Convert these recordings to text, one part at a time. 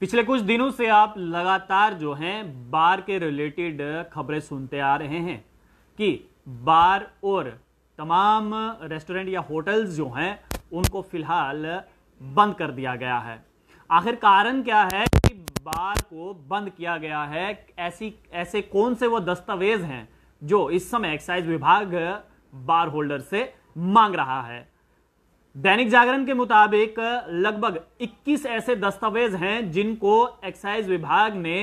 पिछले कुछ दिनों से आप लगातार जो हैं बार के रिलेटेड खबरें सुनते आ रहे हैं कि बार और तमाम रेस्टोरेंट या होटल्स जो हैं उनको फिलहाल बंद कर दिया गया है आखिर कारण क्या है कि बार को बंद किया गया है ऐसी ऐसे कौन से वो दस्तावेज हैं जो इस समय एक्साइज विभाग बार होल्डर से मांग रहा है दैनिक जागरण के मुताबिक लगभग 21 ऐसे दस्तावेज हैं जिनको एक्साइज विभाग ने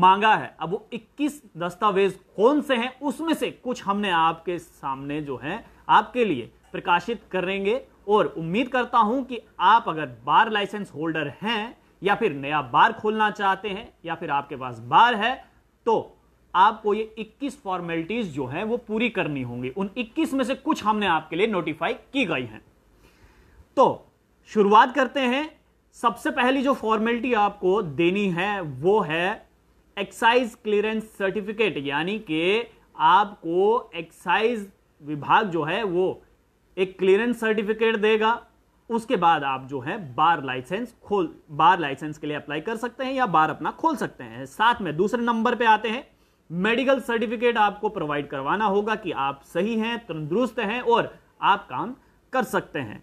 मांगा है अब वो 21 दस्तावेज कौन से हैं उसमें से कुछ हमने आपके सामने जो है आपके लिए प्रकाशित करेंगे और उम्मीद करता हूं कि आप अगर बार लाइसेंस होल्डर हैं या फिर नया बार खोलना चाहते हैं या फिर आपके पास बार है तो आपको ये 21 फॉर्मेलिटीज जो हैं वो पूरी करनी होंगी उन 21 में से कुछ हमने आपके लिए नोटिफाई की गई हैं तो शुरुआत करते हैं सबसे पहली जो फॉर्मेलिटी आपको देनी है वो है एक्साइज क्लियरेंस सर्टिफिकेट यानी कि आपको एक्साइज विभाग जो है वो एक क्लियरेंस सर्टिफिकेट देगा उसके बाद आप जो है बार लाइसेंस खोल बार लाइसेंस के लिए अप्लाई कर सकते हैं या बार अपना खोल सकते हैं साथ में दूसरे नंबर पे आते हैं मेडिकल सर्टिफिकेट आपको प्रोवाइड करवाना होगा कि आप सही हैं तंदुरुस्त हैं और आप काम कर सकते हैं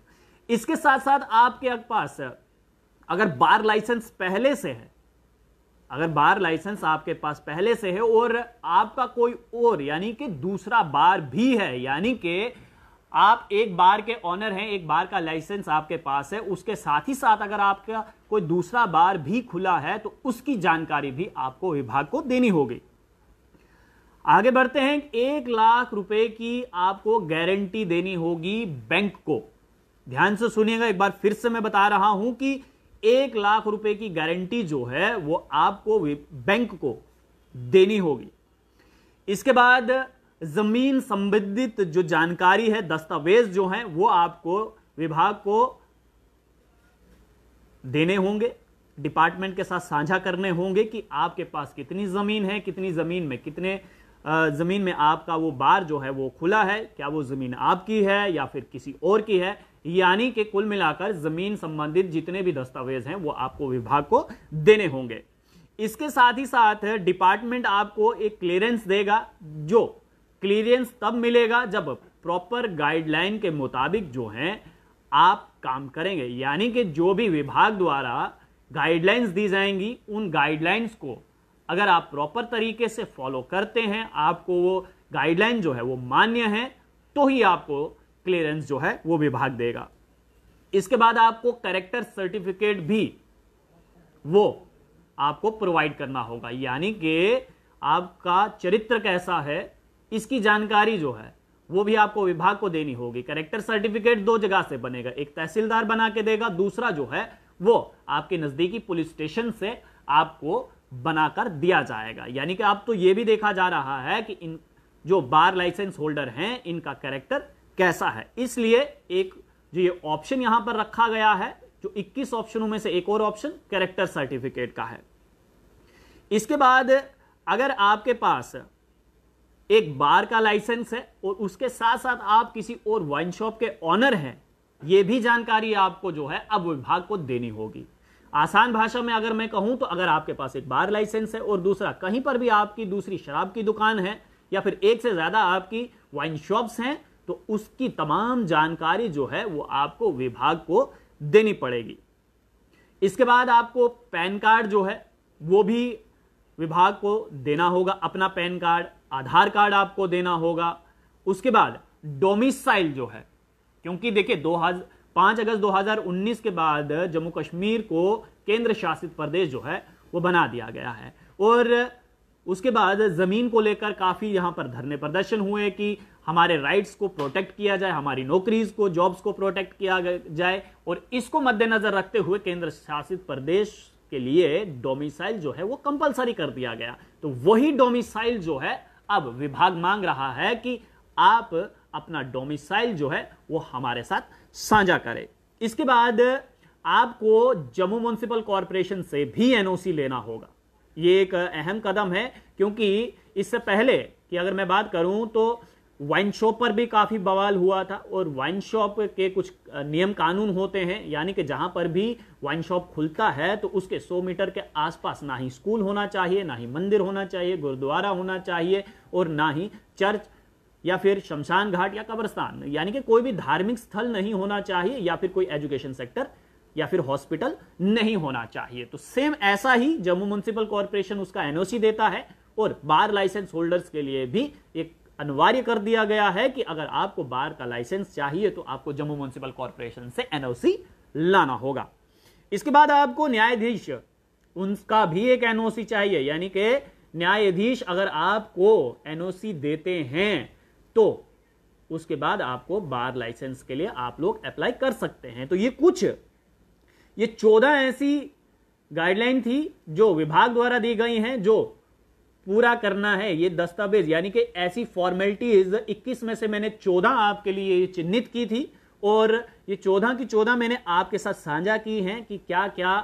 इसके साथ साथ आपके पास अगर बार लाइसेंस पहले से है अगर बार लाइसेंस आपके पास पहले से है और आपका कोई और यानी कि दूसरा बार भी है यानी कि आप एक बार के ऑनर हैं एक बार का लाइसेंस आपके पास है उसके साथ ही साथ अगर आपका कोई दूसरा बार भी खुला है तो उसकी जानकारी भी आपको विभाग को देनी होगी आगे बढ़ते हैं एक लाख रुपए की आपको गारंटी देनी होगी बैंक को ध्यान से सुनिएगा एक बार फिर से मैं बता रहा हूं कि एक लाख रुपए की गारंटी जो है वो आपको बैंक को देनी होगी इसके बाद जमीन संबंधित जो जानकारी है दस्तावेज जो है वो आपको विभाग को देने होंगे डिपार्टमेंट के साथ साझा करने होंगे कि आपके पास कितनी ज़मीन है कितनी ज़मीन में कितने ज़मीन में आपका वो बार जो है वो खुला है क्या वो ज़मीन आपकी है या फिर किसी और की है यानी कि कुल मिलाकर जमीन संबंधित जितने भी दस्तावेज हैं वो आपको विभाग को देने होंगे इसके साथ ही साथ डिपार्टमेंट आपको एक क्लियरेंस देगा जो क्लियरेंस तब मिलेगा जब प्रॉपर गाइडलाइन के मुताबिक जो है आप काम करेंगे यानी कि जो भी विभाग द्वारा गाइडलाइंस दी जाएंगी उन गाइडलाइंस को अगर आप प्रॉपर तरीके से फॉलो करते हैं आपको वो गाइडलाइन जो है वो मान्य है तो ही आपको क्लियरेंस जो है वो विभाग देगा इसके बाद आपको करेक्टर सर्टिफिकेट भी वो आपको प्रोवाइड करना होगा यानी कि आपका चरित्र कैसा है इसकी जानकारी जो है वो भी आपको विभाग को देनी होगी करेक्टर सर्टिफिकेट दो जगह से बनेगा एक तहसीलदार बना के देगा दूसरा जो है वो आपके नज़दीकी पुलिस स्टेशन से आपको बनाकर दिया जाएगा यानी कि आप तो ये भी देखा जा रहा है कि इन जो बार लाइसेंस होल्डर हैं इनका करेक्टर कैसा है इसलिए एक जो ये ऑप्शन यहां पर रखा गया है जो 21 ऑप्शनों में से एक और ऑप्शन कैरेक्टर सर्टिफिकेट का है इसके बाद अगर आपके पास एक बार का लाइसेंस है और उसके साथ साथ आप किसी और वाइन शॉप के ऑनर हैं ये भी जानकारी आपको जो है अब विभाग को देनी होगी आसान भाषा में अगर मैं कहूं तो अगर आपके पास एक बार लाइसेंस है और दूसरा कहीं पर भी आपकी दूसरी शराब की दुकान है या फिर एक से ज्यादा आपकी वाइन शॉप्स हैं तो उसकी तमाम जानकारी जो है वो आपको विभाग को देनी पड़ेगी इसके बाद आपको पैन कार्ड जो है वो भी विभाग को देना होगा अपना पैन कार्ड आधार कार्ड आपको देना होगा उसके बाद डोमिसाइल जो है क्योंकि देखिए 2000 पांच अगस्त 2019 के बाद जम्मू कश्मीर को केंद्र शासित प्रदेश जो है वो बना दिया गया है और उसके बाद ज़मीन को लेकर काफ़ी यहां पर धरने प्रदर्शन हुए कि हमारे राइट्स को प्रोटेक्ट किया जाए हमारी नौकरीज को जॉब्स को प्रोटेक्ट किया जाए और इसको मद्देनज़र रखते हुए केंद्र शासित प्रदेश के लिए डोमिसाइल जो है वो कंपलसरी कर दिया गया तो वही डोमिसाइल जो है अब विभाग मांग रहा है कि आप अपना डोमिसाइल जो है वो हमारे साथ साझा करें इसके बाद आपको जम्मू म्यूनसिपल कॉरपोरेशन से भी एनओसी लेना होगा ये एक अहम कदम है क्योंकि इससे पहले कि अगर मैं बात करूं तो वाइन शॉप पर भी काफ़ी बवाल हुआ था और वाइन शॉप के कुछ नियम कानून होते हैं यानी कि जहां पर भी वाइन शॉप खुलता है तो उसके 100 मीटर के आसपास ना ही स्कूल होना चाहिए ना ही मंदिर होना चाहिए गुरुद्वारा होना चाहिए और ना ही चर्च या फिर शमशान घाट या कब्रस्तान यानी कि कोई भी धार्मिक स्थल नहीं होना चाहिए या फिर कोई एजुकेशन सेक्टर या फिर हॉस्पिटल नहीं होना चाहिए तो सेम ऐसा ही जम्मू म्यूनसिपल कॉरपोरेशन उसका एनओसी देता है और बार लाइसेंस होल्डर्स के लिए भी एक अनिवार्य कर दिया गया है कि अगर आपको बार का लाइसेंस चाहिए तो आपको जम्मू म्यूनसिपल कॉरपोरेशन से एनओसी लाना होगा इसके बाद आपको न्यायाधीश उनका भी एक एनओसी चाहिए यानी कि न्यायाधीश अगर आपको एनओसी देते हैं तो उसके बाद आपको बार लाइसेंस के लिए आप लोग अप्लाई कर सकते हैं तो ये कुछ ये चौदह ऐसी गाइडलाइन थी जो विभाग द्वारा दी गई हैं जो पूरा करना है ये दस्तावेज यानी कि ऐसी फॉर्मेलिटीज 21 में से मैंने 14 आपके लिए चिन्हित की थी और ये 14 की 14 मैंने आपके साथ साझा की हैं कि क्या क्या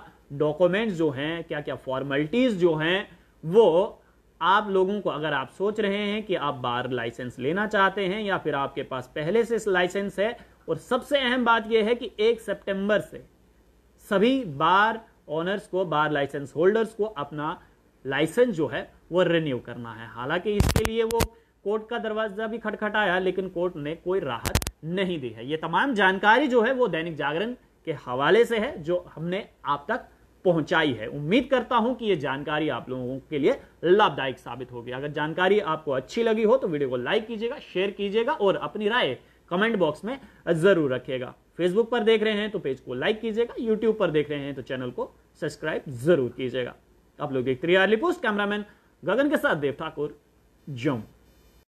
डॉक्यूमेंट्स जो हैं क्या क्या फॉर्मेलिटीज जो हैं वो आप लोगों को अगर आप सोच रहे हैं कि आप बार लाइसेंस लेना चाहते हैं या फिर आपके पास पहले से लाइसेंस है और सबसे अहम बात यह है कि एक सेप्टेम्बर से सभी बार ऑनर्स को बार लाइसेंस होल्डर्स को अपना लाइसेंस जो है वो रिन्यू करना है हालांकि इसके लिए वो कोर्ट का दरवाजा भी खटखटाया लेकिन कोर्ट ने कोई राहत नहीं दी है ये तमाम जानकारी जो है वो दैनिक जागरण के हवाले से है जो हमने आप तक पहुंचाई है उम्मीद करता हूं कि ये जानकारी आप लोगों के लिए लाभदायक साबित होगी अगर जानकारी आपको अच्छी लगी हो तो वीडियो को लाइक कीजिएगा शेयर कीजिएगा और अपनी राय कमेंट बॉक्स में जरूर रखिएगा फेसबुक पर देख रहे हैं तो पेज को लाइक कीजिएगा यूट्यूब पर देख रहे हैं तो चैनल को सब्सक्राइब जरूर कीजिएगा आप लोग देखते रहिए अर्ली पोस्ट कैमरामैन गगन के साथ देव ठाकुर जम